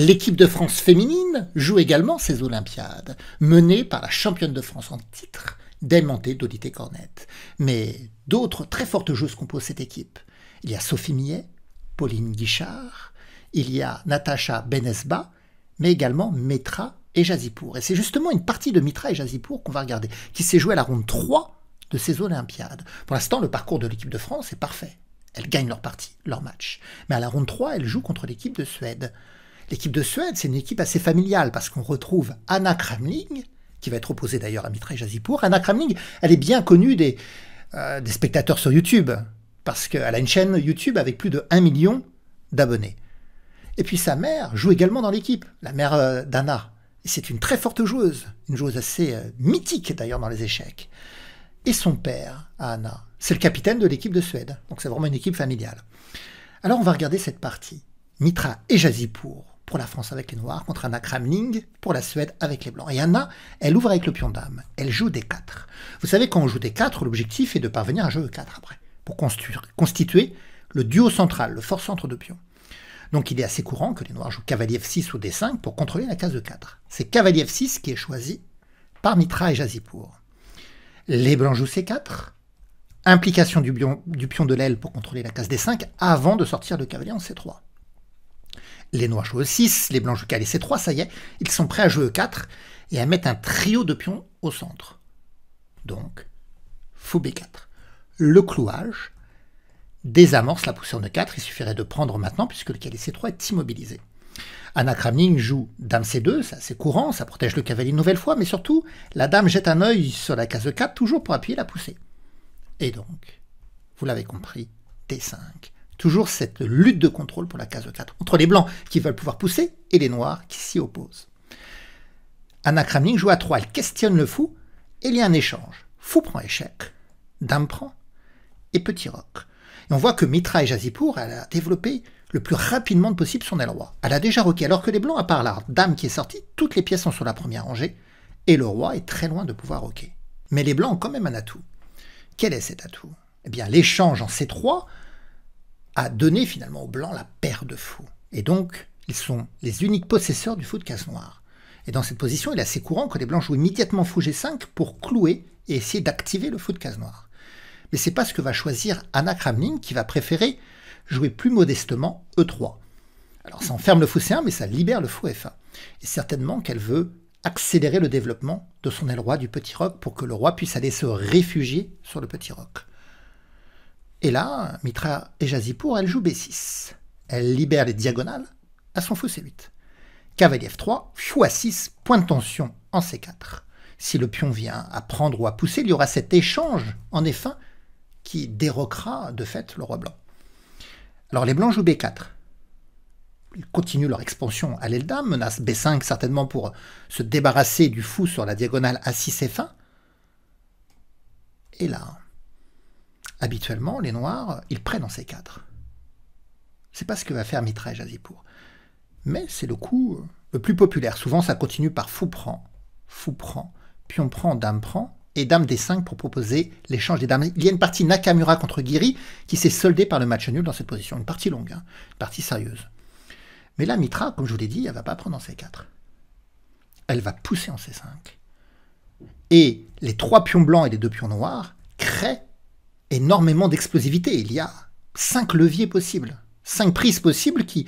L'équipe de France féminine joue également ces Olympiades, menée par la championne de France en titre, démentée Dolité Cornette. Mais d'autres très fortes joueuses composent cette équipe. Il y a Sophie Millet, Pauline Guichard, il y a Natacha Benesba, mais également Metra et Jazipour. Et c'est justement une partie de Mitra et Jazipour qu'on va regarder, qui s'est jouée à la ronde 3 de ces Olympiades. Pour l'instant, le parcours de l'équipe de France est parfait. Elles gagnent leur partie, leur match. Mais à la ronde 3, elles jouent contre l'équipe de Suède. L'équipe de Suède, c'est une équipe assez familiale parce qu'on retrouve Anna Kramling, qui va être opposée d'ailleurs à Mitra et Jazipour. Anna Kramling, elle est bien connue euh, des, spectateurs sur YouTube parce qu'elle a une chaîne YouTube avec plus de 1 million d'abonnés. Et puis sa mère joue également dans l'équipe, la mère euh, d'Anna d'Anna. C'est une très forte joueuse, une joueuse assez euh, mythique d'ailleurs dans les échecs. Et son père, Anna, c'est le capitaine de l'équipe de Suède. Donc c'est vraiment une équipe familiale. Alors on va regarder cette partie. Mitra et Jazipour pour la France avec les Noirs, contre Anna Kramling pour la Suède avec les Blancs. Et Anna, elle ouvre avec le pion dame, elle joue d 4. Vous savez, quand on joue d 4, l'objectif est de parvenir à jouer e 4 après, pour constituer le duo central, le fort centre de pion. Donc il est assez courant que les Noirs jouent cavalier F6 ou D5 pour contrôler la case de 4. C'est cavalier F6 qui est choisi par Mitra et Jazipour. Les Blancs jouent C4, implication du pion, du pion de l'aile pour contrôler la case D5 avant de sortir le cavalier en C3. Les noirs jouent E6, les blancs jouent et C3, ça y est, ils sont prêts à jouer E4 et à mettre un trio de pions au centre. Donc, fou B4. Le clouage désamorce la poussée en E4, il suffirait de prendre maintenant puisque le Calais C3 est immobilisé. Anna Kramning joue Dame C2, ça c'est courant, ça protège le cavalier une nouvelle fois, mais surtout, la dame jette un œil sur la case e 4 toujours pour appuyer la poussée. Et donc, vous l'avez compris, D5. Toujours cette lutte de contrôle pour la case 4, entre les blancs qui veulent pouvoir pousser et les noirs qui s'y opposent. Anna Kramling joue à 3, elle questionne le fou, et il y a un échange. Fou prend échec, dame prend, et petit roc. on voit que Mitra et Jazipour, elle a développé le plus rapidement possible son aile roi. Elle a déjà roqué, alors que les blancs, à part la dame qui est sortie, toutes les pièces sont sur la première rangée, et le roi est très loin de pouvoir roquer. Mais les blancs ont quand même un atout. Quel est cet atout Eh bien, l'échange en C3 a donné finalement aux Blancs la paire de fous. Et donc, ils sont les uniques possesseurs du fou de case noire. Et dans cette position, il est assez courant que les Blancs jouent immédiatement fou G5 pour clouer et essayer d'activer le fou de case noire. Mais c'est pas ce que va choisir Anna Kramling qui va préférer jouer plus modestement E3. Alors ça enferme le fou C1, mais ça libère le fou F1. Et certainement qu'elle veut accélérer le développement de son aile roi du petit roc pour que le roi puisse aller se réfugier sur le petit roc. Et là, Mitra et Jazipour, elle joue B6. Elle libère les diagonales à son fou C8. Cavalier F3, fou A6, point de tension en C4. Si le pion vient à prendre ou à pousser, il y aura cet échange en F1 qui déroquera de fait le roi blanc. Alors les blancs jouent B4. Ils continuent leur expansion à l'aile dame, menace B5 certainement pour se débarrasser du fou sur la diagonale A6F1. Et là, habituellement, les Noirs, ils prennent en C4. C'est pas ce que va faire et Jazipour. Mais c'est le coup euh, le plus populaire. Souvent, ça continue par fou prend, fou prend, pion prend, dame prend, et dame des 5 pour proposer l'échange des dames. Il y a une partie Nakamura contre Guiri qui s'est soldée par le match nul dans cette position. Une partie longue, hein, une partie sérieuse. Mais là, Mitra, comme je vous l'ai dit, elle va pas prendre en C4. Elle va pousser en C5. Et les trois pions blancs et les deux pions noirs créent énormément d'explosivité. Il y a cinq leviers possibles, cinq prises possibles qui,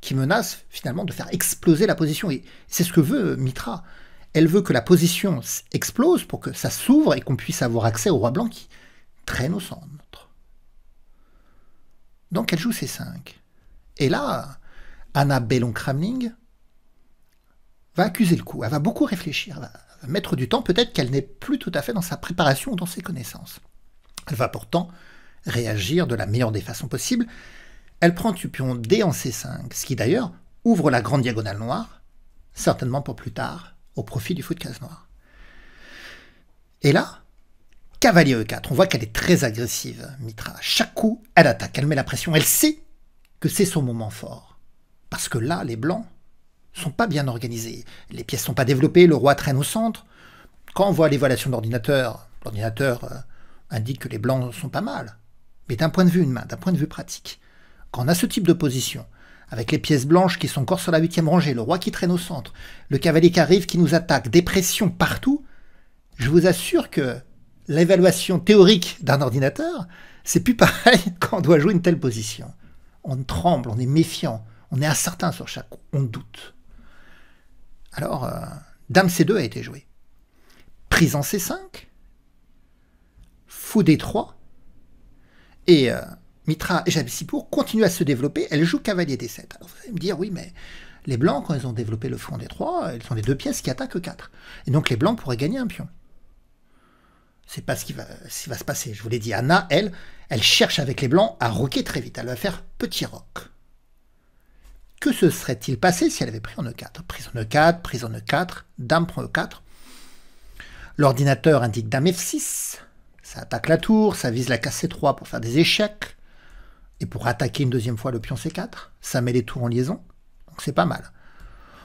qui menacent finalement de faire exploser la position. Et c'est ce que veut Mitra. Elle veut que la position explose pour que ça s'ouvre et qu'on puisse avoir accès au roi blanc qui traîne au centre. Donc elle joue ces cinq. Et là, Anna Bellon-Kramling va accuser le coup. Elle va beaucoup réfléchir, elle va mettre du temps. Peut-être qu'elle n'est plus tout à fait dans sa préparation ou dans ses connaissances. Elle va pourtant réagir de la meilleure des façons possibles. Elle prend du pion D en C5, ce qui d'ailleurs ouvre la grande diagonale noire, certainement pour plus tard, au profit du fou de case noire. Et là, cavalier E4, on voit qu'elle est très agressive, Mitra. Chaque coup, elle attaque, elle met la pression, elle sait que c'est son moment fort. Parce que là, les blancs sont pas bien organisés, les pièces sont pas développées, le roi traîne au centre. Quand on voit l'évaluation de l'ordinateur, l'ordinateur indique que les blancs sont pas mal. Mais d'un point de vue humain, d'un point de vue pratique, quand on a ce type de position, avec les pièces blanches qui sont encore sur la huitième rangée, le roi qui traîne au centre, le cavalier qui arrive, qui nous attaque, des pressions partout, je vous assure que l'évaluation théorique d'un ordinateur, c'est plus pareil quand on doit jouer une telle position. On tremble, on est méfiant, on est incertain sur chaque coup, on doute. Alors, euh, Dame C2 a été jouée. Prise en C5, Fou des 3 Et euh, Mitra et Jabisipour continuent à se développer, elle joue cavalier des 7 Alors vous allez me dire, oui, mais les Blancs, quand ils ont développé le fond des 3 ils sont les deux pièces qui attaquent 4. Et donc les Blancs pourraient gagner un pion. C'est pas ce qui va, ce qui va se passer. Je vous l'ai dit, Anna, elle, elle cherche avec les Blancs à roquer très vite. Elle va faire petit roc. Que se serait-il passé si elle avait pris en E4 Prise en E4, prise en E4, dame prend E4. L'ordinateur indique dame F6. Ça attaque la tour, ça vise la case C3 pour faire des échecs, et pour attaquer une deuxième fois le pion C4. Ça met les tours en liaison, donc c'est pas mal.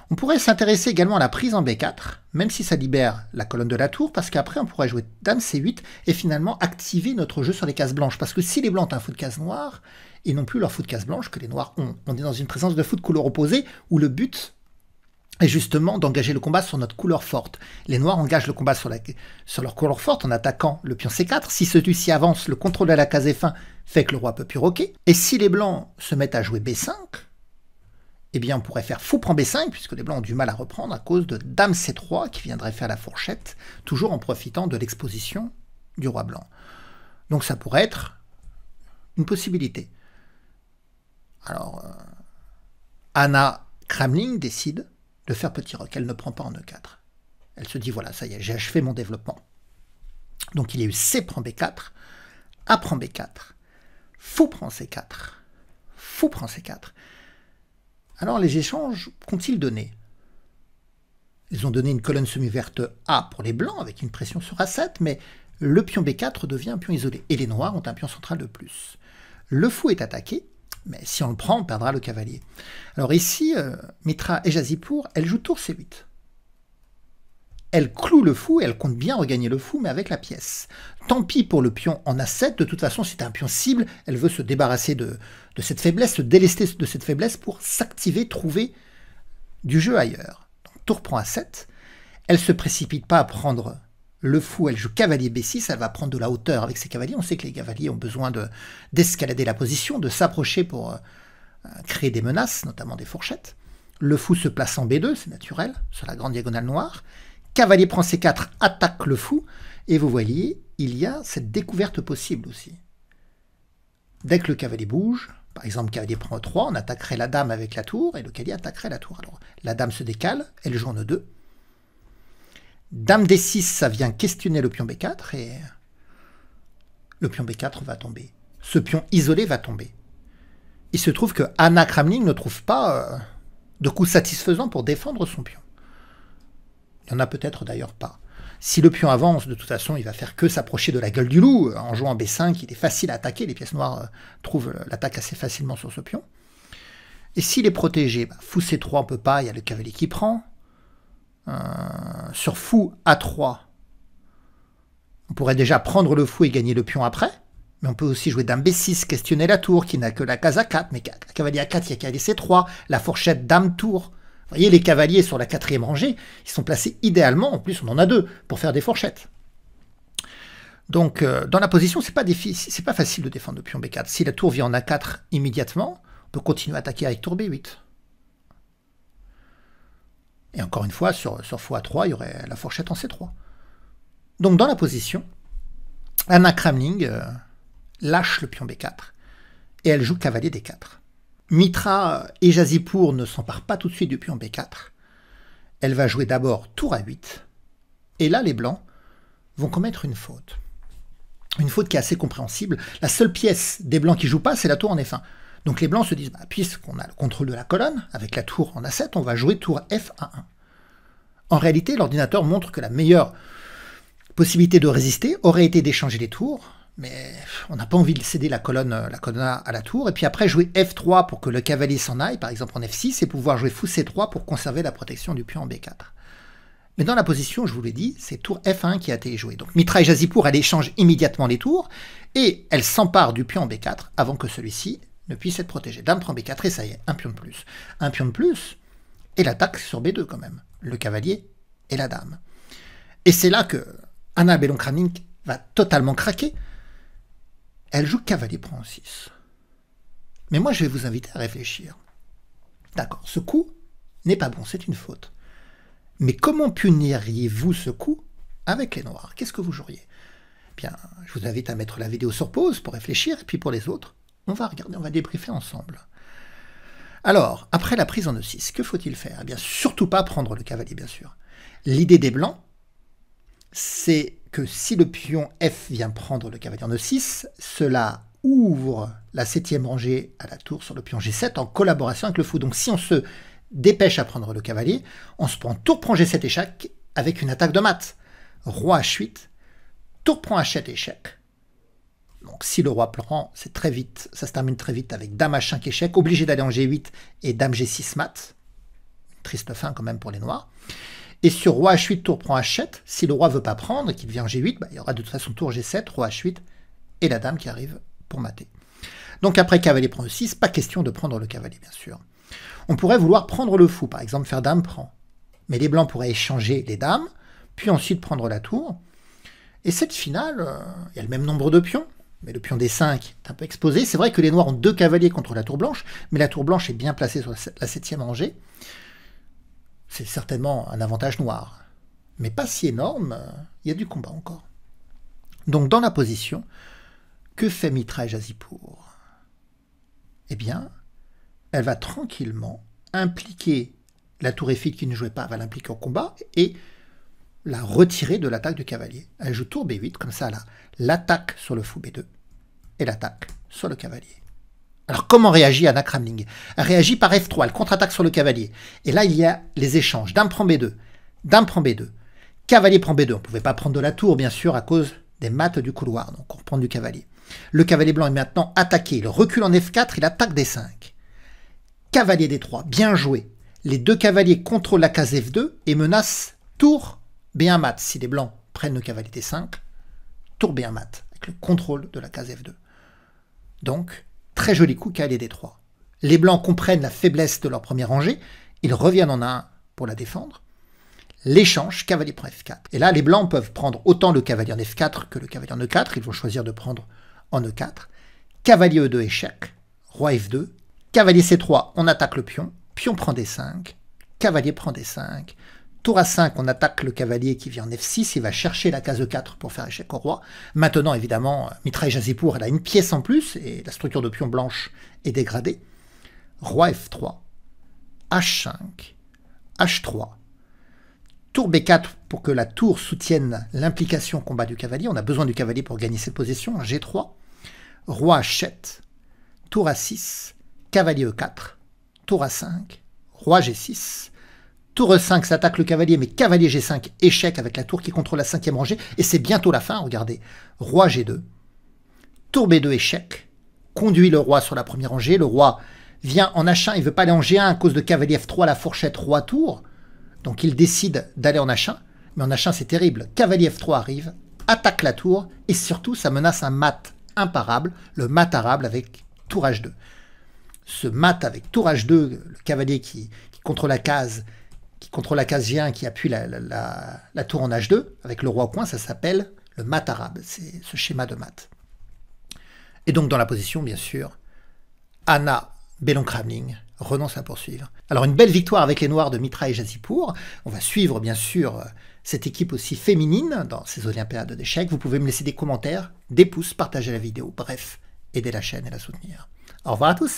On pourrait s'intéresser également à la prise en B4, même si ça libère la colonne de la tour, parce qu'après on pourrait jouer Dame C8 et finalement activer notre jeu sur les cases blanches. Parce que si les blancs ont un fou de case noire, ils n'ont plus leur fou de case blanche que les noirs ont. On est dans une présence de foot de couleur opposée où le but et justement d'engager le combat sur notre couleur forte. Les noirs engagent le combat sur, la, sur leur couleur forte en attaquant le pion c4. Si celui-ci avance, le contrôle à la case f1 fait que le roi peut piroquer. Et si les blancs se mettent à jouer b5, eh bien on pourrait faire fou prendre b5, puisque les blancs ont du mal à reprendre à cause de dame c3 qui viendrait faire la fourchette, toujours en profitant de l'exposition du roi blanc. Donc ça pourrait être une possibilité. Alors, euh, Anna Kramling décide de faire petit rock, Elle ne prend pas en E4. Elle se dit voilà, ça y est, j'ai achevé mon développement. Donc il y a eu C prend B4, A prend B4, fou prend C4, fou prend C4. Alors les échanges qu'ont-ils donné Ils ont donné une colonne semi-verte A pour les blancs avec une pression sur A7, mais le pion B4 devient un pion isolé et les noirs ont un pion central de plus. Le fou est attaqué mais si on le prend, on perdra le cavalier. Alors ici, euh, Mitra et Jazipour, elle joue tour C8. Elle cloue le fou et elle compte bien regagner le fou, mais avec la pièce. Tant pis pour le pion en A7, de toute façon c'est un pion cible, elle veut se débarrasser de, de cette faiblesse, se délester de cette faiblesse pour s'activer, trouver du jeu ailleurs. Donc, tour prend A7, elle ne se précipite pas à prendre le fou, elle joue cavalier B6, elle va prendre de la hauteur avec ses cavaliers. On sait que les cavaliers ont besoin d'escalader la position, de s'approcher pour euh, créer des menaces, notamment des fourchettes. Le fou se place en B2, c'est naturel, sur la grande diagonale noire. Cavalier prend C4, attaque le fou. Et vous voyez, il y a cette découverte possible aussi. Dès que le cavalier bouge, par exemple, cavalier prend E3, on attaquerait la dame avec la tour et le cavalier attaquerait la tour. Alors, la dame se décale, elle joue en E2, Dame D6, ça vient questionner le pion B4 et le pion B4 va tomber. Ce pion isolé va tomber. Il se trouve que Anna Kramling ne trouve pas euh, de coup satisfaisant pour défendre son pion. Il n'y en a peut-être d'ailleurs pas. Si le pion avance, de toute façon, il va faire que s'approcher de la gueule du loup. En jouant B5, il est facile à attaquer. Les pièces noires euh, trouvent l'attaque assez facilement sur ce pion. Et s'il est protégé, bah, fou C3, ne peut pas, il y a le cavalier qui prend. Euh, sur fou A3, on pourrait déjà prendre le fou et gagner le pion après. Mais on peut aussi jouer dame B6, questionner la tour qui n'a que la case A4, mais cavalier A4, il y a cavalier C3, la fourchette dame tour. Vous voyez, les cavaliers sur la quatrième rangée, ils sont placés idéalement, en plus on en a deux, pour faire des fourchettes. Donc euh, dans la position, c'est pas, pas facile de défendre le pion B4. Si la tour vient en A4 immédiatement, on peut continuer à attaquer avec tour B8. Et encore une fois, sur, sur x3, il y aurait la fourchette en C3. Donc dans la position, Anna Kramling euh, lâche le pion B4 et elle joue cavalier D4. Mitra et Jazipour ne s'emparent pas tout de suite du pion B4. Elle va jouer d'abord tour à 8. Et là, les blancs vont commettre une faute. Une faute qui est assez compréhensible. La seule pièce des blancs qui jouent pas, c'est la tour en F1. Donc les blancs se disent, bah, puisqu'on a le contrôle de la colonne, avec la tour en A7, on va jouer tour F 1. En réalité, l'ordinateur montre que la meilleure possibilité de résister aurait été d'échanger les tours, mais on n'a pas envie de céder la colonne, la colonne à la tour, et puis après jouer F3 pour que le cavalier s'en aille, par exemple en F6, et pouvoir jouer fou C3 pour conserver la protection du pion en B4. Mais dans la position, je vous l'ai dit, c'est tour F1 qui a été joué. Donc mitraille Jazipour, elle échange immédiatement les tours, et elle s'empare du pion en B4 avant que celui-ci ne puisse être protégé. Dame prend B4 et ça y est, un pion de plus. Un pion de plus et l'attaque sur B2 quand même. Le cavalier et la dame. Et c'est là que Anna bellon va totalement craquer. Elle joue cavalier prend 6. Mais moi, je vais vous inviter à réfléchir. D'accord, ce coup n'est pas bon, c'est une faute. Mais comment puniriez-vous ce coup avec les noirs Qu'est-ce que vous joueriez Bien, je vous invite à mettre la vidéo sur pause pour réfléchir, et puis pour les autres, on va regarder, on va débriefer ensemble. Alors, après la prise en E6, que faut-il faire Eh bien, surtout pas prendre le cavalier, bien sûr. L'idée des blancs, c'est que si le pion F vient prendre le cavalier en E6, cela ouvre la septième rangée à la tour sur le pion G7 en collaboration avec le fou. Donc si on se dépêche à prendre le cavalier, on se prend tour prend G7 échec avec une attaque de mat. Roi H8, tour prend H7 échec, donc si le roi prend, c'est très vite, ça se termine très vite avec dame H5 échec, obligé d'aller en G8 et dame G6 mat. Triste fin quand même pour les noirs. Et sur roi H8, tour prend H7, si le roi veut pas prendre et qu'il vient en G8, bah, il y aura de toute façon tour G7, roi H8 et la dame qui arrive pour mater. Donc après cavalier prend E6, pas question de prendre le cavalier bien sûr. On pourrait vouloir prendre le fou, par exemple faire dame prend. Mais les blancs pourraient échanger les dames, puis ensuite prendre la tour. Et cette finale, euh, il y a le même nombre de pions, mais le pion des 5 est un peu exposé. C'est vrai que les noirs ont deux cavaliers contre la tour blanche, mais la tour blanche est bien placée sur la septième rangée. C'est certainement un avantage noir, mais pas si énorme, il y a du combat encore. Donc dans la position, que fait Mitra et Eh bien, elle va tranquillement impliquer la tour Eiffel qui ne jouait pas, va l'impliquer au combat, et la retirer de l'attaque du cavalier. Elle joue tour B8, comme ça, là, l'attaque sur le fou B2 et l'attaque sur le cavalier. Alors comment réagit Anna Kramling Elle réagit par F3, elle contre-attaque sur le cavalier. Et là, il y a les échanges. Dame prend B2, dame prend B2, cavalier prend B2. On ne pouvait pas prendre de la tour, bien sûr, à cause des maths du couloir. Donc on reprend du cavalier. Le cavalier blanc est maintenant attaqué. Il recule en F4, il attaque D5. Cavalier D3, bien joué. Les deux cavaliers contrôlent la case F2 et menacent tour B1 mat si les blancs prennent le cavalier D5, tour B1 mat, avec le contrôle de la case F2. Donc, très joli coup cavalier D3. Les blancs comprennent la faiblesse de leur premier rangée, ils reviennent en A1 pour la défendre. L'échange cavalier prend F4. Et là, les blancs peuvent prendre autant le cavalier en F4 que le cavalier en E4, ils vont choisir de prendre en E4. Cavalier E2 échec, roi F2, cavalier C3, on attaque le pion, pion prend D5, cavalier prend D5, Tour à 5, on attaque le cavalier qui vient en F6, il va chercher la case e 4 pour faire échec au roi. Maintenant, évidemment, mitraille elle a une pièce en plus, et la structure de pion blanche est dégradée. Roi F3, H5, H3, tour B4 pour que la tour soutienne l'implication combat du cavalier. On a besoin du cavalier pour gagner cette position. G3, roi H7, tour A6, cavalier E4, tour A5, roi G6, Tour E5 s'attaque le cavalier, mais cavalier G5, échec avec la tour qui contrôle la cinquième rangée, et c'est bientôt la fin, regardez. Roi G2, tour B2, échec, conduit le roi sur la première rangée, le roi vient en H1, il veut pas aller en G1 à cause de cavalier F3, la fourchette roi tour, donc il décide d'aller en H1, mais en H1 c'est terrible, cavalier F3 arrive, attaque la tour, et surtout ça menace un mat imparable, le mat arable avec tour H2. Ce mat avec tour H2, le cavalier qui, qui contrôle la case, qui contrôle acasien, qui appuie la, la, la, tour en H2, avec le roi au coin, ça s'appelle le mat arabe, c'est ce schéma de mat. Et donc dans la position, bien sûr, Anna Bellon Kramling renonce à poursuivre. Alors une belle victoire avec les Noirs de Mitra et Jazipour. On va suivre bien sûr cette équipe aussi féminine dans ces Olympiades d'échecs. Vous pouvez me laisser des commentaires, des pouces, partager la vidéo, bref, aider la chaîne et la soutenir. Au revoir à tous